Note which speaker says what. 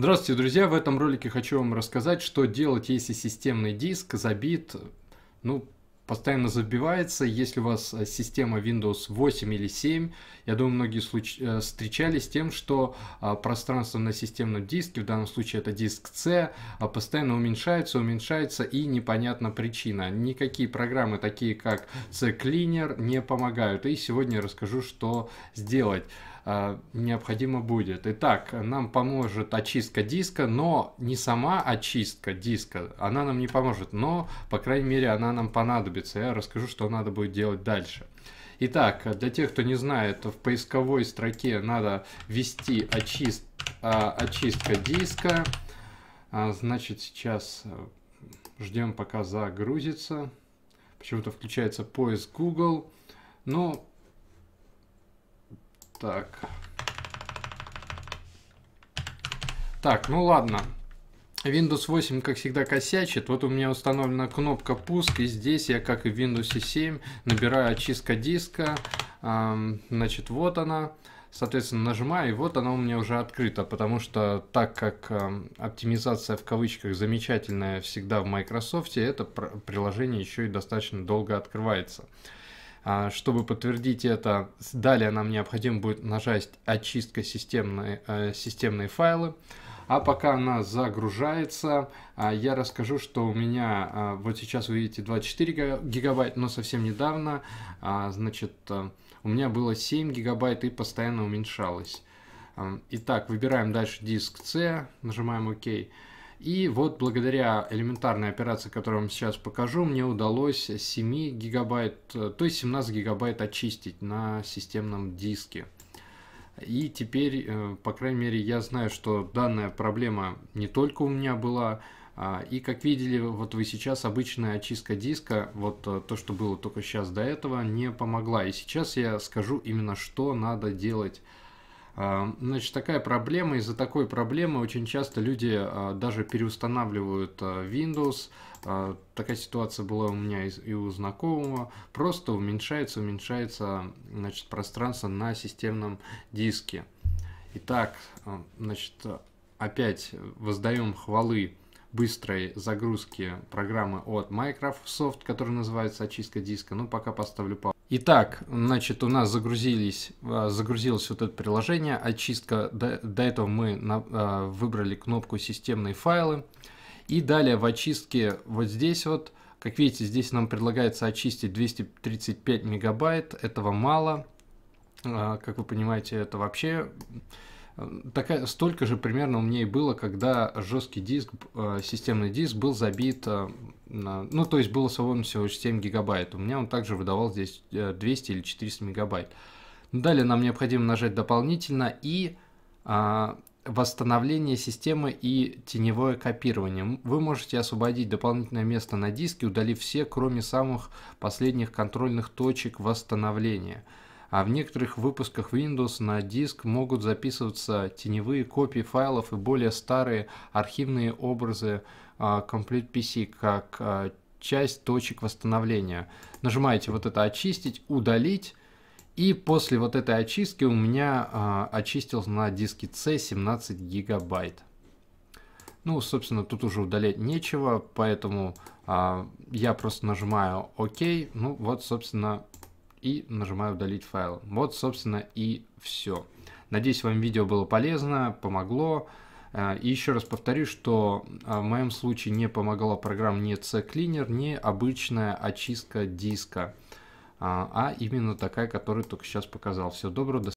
Speaker 1: Здравствуйте, друзья! В этом ролике хочу вам рассказать, что делать, если системный диск забит, ну, постоянно забивается. Если у вас э, система Windows 8 или 7, я думаю, многие случ... Э, встречались с тем, что а, пространство на системном диске, в данном случае это диск C, а, постоянно уменьшается, уменьшается и непонятна причина. Никакие программы, такие как C-Cleaner, не помогают. И сегодня я расскажу, что сделать. А, необходимо будет. Итак, нам поможет очистка диска, но не сама очистка диска, она нам не поможет, но, по крайней мере, она нам понадобится. Я расскажу, что надо будет делать дальше. Итак, для тех, кто не знает, в поисковой строке надо ввести очист, а, очистка диска. А, значит, сейчас э, ждем, пока загрузится. Почему-то включается поиск Google. Но ну, так. Так, ну ладно. Windows 8, как всегда, косячит. Вот у меня установлена кнопка пуск, и здесь я, как и в Windows 7, набираю очистка диска. Значит, вот она. Соответственно, нажимаю, и вот она у меня уже открыта, потому что так как оптимизация в кавычках замечательная всегда в Microsoft, это приложение еще и достаточно долго открывается. А, чтобы подтвердить это, далее нам необходимо будет нажать «Очистка системные, э, системные файлы». А пока она загружается, а, я расскажу, что у меня, а, вот сейчас вы видите 24 гигабайт, но совсем недавно, значит, э, у меня было 7 гигабайт и постоянно уменьшалось. Итак, выбираем дальше диск C, нажимаем ОК. OK. И вот благодаря элементарной операции, которую я вам сейчас покажу, мне удалось 7 гигабайт, э, то есть 17 гигабайт очистить на системном диске. И теперь, э, по крайней мере, я знаю, что данная проблема не только у меня была, а, и как видели, вот вы сейчас обычная очистка диска, вот э, то, что было только сейчас до этого, не помогла. И сейчас я скажу именно, что надо делать а, значит, такая проблема, из-за такой проблемы очень часто люди а, даже переустанавливают а, Windows. Такая ситуация была у меня и у знакомого. Просто уменьшается, уменьшается значит, пространство на системном диске. Итак, значит, опять воздаем хвалы быстрой загрузки программы от Microsoft, которая называется очистка диска. Ну, пока поставлю паузу. Итак, значит, у нас загрузились, э, загрузилось вот это приложение, очистка. До, до этого мы на, э, выбрали кнопку «Системные файлы». И далее в очистке вот здесь вот, как видите, здесь нам предлагается очистить 235 мегабайт. Этого мало. Э, как вы понимаете, это вообще Э, такая, столько же примерно у меня и было, когда жесткий диск, э, системный диск был забит, э, ну, то есть было свободно всего лишь 7 гигабайт. У меня он также выдавал здесь 200 или 400 мегабайт. Ну, далее нам необходимо нажать дополнительно и восстановление системы и теневое копирование. Вы можете освободить дополнительное место на диске, удалив все, кроме самых последних контрольных точек восстановления а в некоторых выпусках Windows на диск могут записываться теневые копии файлов и более старые архивные образы Complete а, PC как а, часть точек восстановления. Нажимаете вот это «Очистить», «Удалить», и после вот этой очистки у меня э, а, очистил на диске C 17 гигабайт. Ну, собственно, тут уже удалять нечего, поэтому э, я просто нажимаю «Ок». Ну, вот, собственно, и нажимаю удалить файл. Вот, собственно, и все. Надеюсь, вам видео было полезно, помогло. Э, и еще раз повторю, что э, в моем случае не помогала программа не C-Cleaner, не обычная очистка диска, а, а именно такая, которую только сейчас показал. Всего доброго,